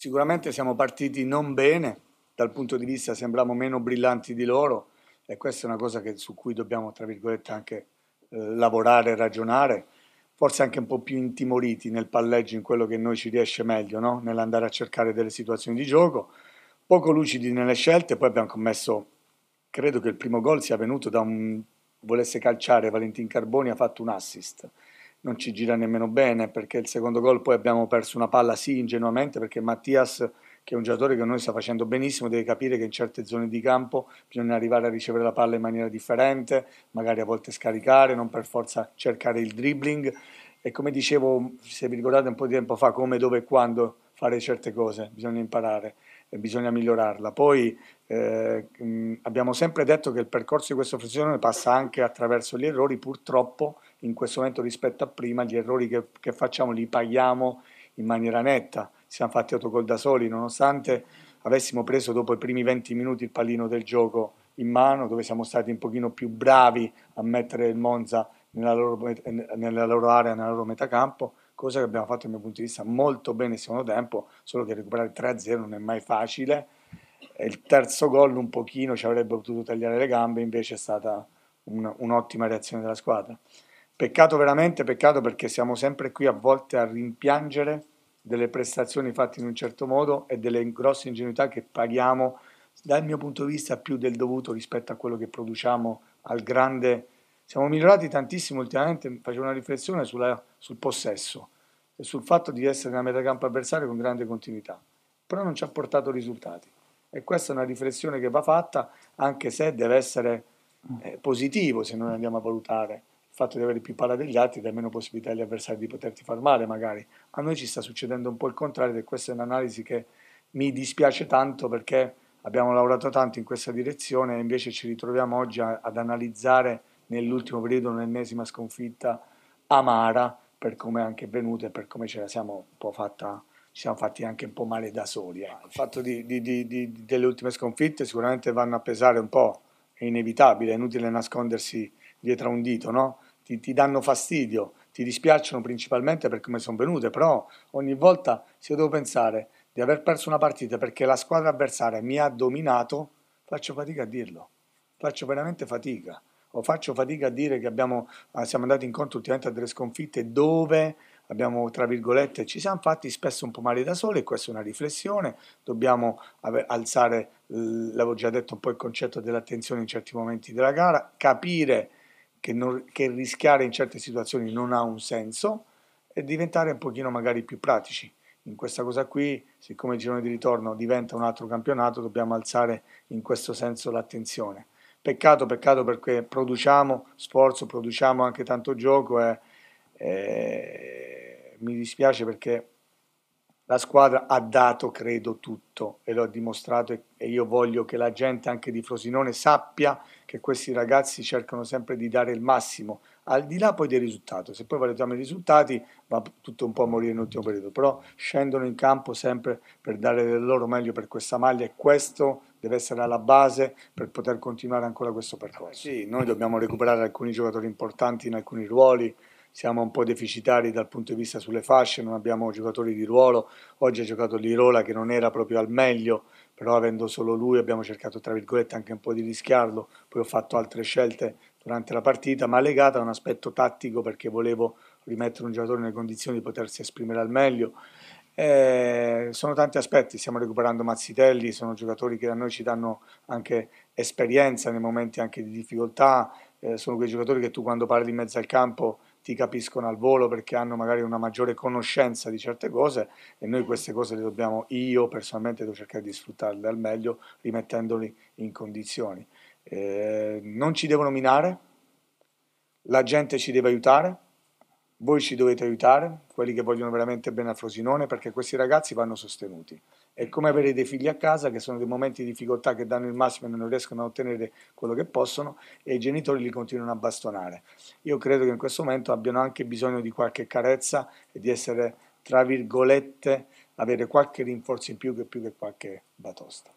Sicuramente siamo partiti non bene, dal punto di vista sembravamo meno brillanti di loro e questa è una cosa che, su cui dobbiamo, tra virgolette, anche eh, lavorare, ragionare, forse anche un po' più intimoriti nel palleggio, in quello che noi ci riesce meglio, no? nell'andare a cercare delle situazioni di gioco, poco lucidi nelle scelte, poi abbiamo commesso, credo che il primo gol sia venuto da un, volesse calciare Valentin Carboni, ha fatto un assist non ci gira nemmeno bene perché il secondo gol poi abbiamo perso una palla sì ingenuamente perché Mattias che è un giocatore che noi sta facendo benissimo deve capire che in certe zone di campo bisogna arrivare a ricevere la palla in maniera differente magari a volte scaricare non per forza cercare il dribbling e come dicevo se vi ricordate un po' di tempo fa come dove e quando fare certe cose bisogna imparare bisogna migliorarla. Poi eh, mm, abbiamo sempre detto che il percorso di questa fusione passa anche attraverso gli errori, purtroppo in questo momento rispetto a prima gli errori che, che facciamo li paghiamo in maniera netta, siamo fatti autogol da soli nonostante avessimo preso dopo i primi 20 minuti il pallino del gioco in mano, dove siamo stati un pochino più bravi a mettere il Monza nella loro, nella loro area, nella loro metà campo cosa che abbiamo fatto dal mio punto di vista molto bene nel secondo tempo, solo che recuperare 3-0 non è mai facile. E il terzo gol un pochino ci avrebbe potuto tagliare le gambe, invece è stata un, un'ottima reazione della squadra. Peccato veramente, peccato perché siamo sempre qui a volte a rimpiangere delle prestazioni fatte in un certo modo e delle grosse ingenuità che paghiamo dal mio punto di vista più del dovuto rispetto a quello che produciamo al grande siamo migliorati tantissimo ultimamente, facevo una riflessione sulla, sul possesso e sul fatto di essere nella metacampo avversario con grande continuità, però non ci ha portato risultati. E questa è una riflessione che va fatta, anche se deve essere eh, positivo se noi andiamo a valutare il fatto di avere più palla degli altri dà meno possibilità agli avversari di poterti far male magari. A noi ci sta succedendo un po' il contrario e questa è un'analisi che mi dispiace tanto perché abbiamo lavorato tanto in questa direzione e invece ci ritroviamo oggi a, ad analizzare nell'ultimo periodo un'ennesima sconfitta amara per come è anche venuta e per come ce la siamo un po' fatta ci siamo fatti anche un po' male da soli. Ecco. Il fatto di, di, di, delle ultime sconfitte sicuramente vanno a pesare un po', è inevitabile, è inutile nascondersi dietro a un dito, no? ti, ti danno fastidio, ti dispiacciono principalmente per come sono venute, però ogni volta se io devo pensare di aver perso una partita perché la squadra avversaria mi ha dominato, faccio fatica a dirlo, faccio veramente fatica o faccio fatica a dire che abbiamo, ah, siamo andati incontro ultimamente a delle sconfitte dove abbiamo, tra virgolette, ci siamo fatti spesso un po' male da soli, e questa è una riflessione, dobbiamo alzare, l'avevo già detto un po' il concetto dell'attenzione in certi momenti della gara, capire che, non, che rischiare in certe situazioni non ha un senso e diventare un pochino magari più pratici in questa cosa qui, siccome il girone di ritorno diventa un altro campionato, dobbiamo alzare in questo senso l'attenzione. Peccato, peccato perché produciamo sforzo, produciamo anche tanto gioco e, eh. e eh, mi dispiace perché la squadra ha dato, credo, tutto e lo dimostrato e io voglio che la gente anche di Frosinone sappia che questi ragazzi cercano sempre di dare il massimo, al di là poi del risultato. Se poi valutiamo i risultati va tutto un po' a morire in ultimo periodo, però scendono in campo sempre per dare del loro meglio per questa maglia e questo deve essere alla base per poter continuare ancora questo percorso. Eh sì, noi dobbiamo recuperare alcuni giocatori importanti in alcuni ruoli, siamo un po' deficitari dal punto di vista sulle fasce, non abbiamo giocatori di ruolo, oggi ha giocato Lirola che non era proprio al meglio, però avendo solo lui abbiamo cercato tra virgolette anche un po' di rischiarlo, poi ho fatto altre scelte durante la partita, ma legata a un aspetto tattico perché volevo rimettere un giocatore nelle condizioni di potersi esprimere al meglio eh, sono tanti aspetti, stiamo recuperando Mazzitelli, sono giocatori che a noi ci danno anche esperienza nei momenti anche di difficoltà, eh, sono quei giocatori che tu quando parli in mezzo al campo ti capiscono al volo perché hanno magari una maggiore conoscenza di certe cose e noi queste cose le dobbiamo, io personalmente devo cercare di sfruttarle al meglio rimettendoli in condizioni. Eh, non ci devono minare, la gente ci deve aiutare voi ci dovete aiutare, quelli che vogliono veramente bene a Frosinone, perché questi ragazzi vanno sostenuti. È come avere dei figli a casa che sono dei momenti di difficoltà che danno il massimo e non riescono a ottenere quello che possono e i genitori li continuano a bastonare. Io credo che in questo momento abbiano anche bisogno di qualche carezza e di essere, tra virgolette, avere qualche rinforzo in più che più che qualche batosta.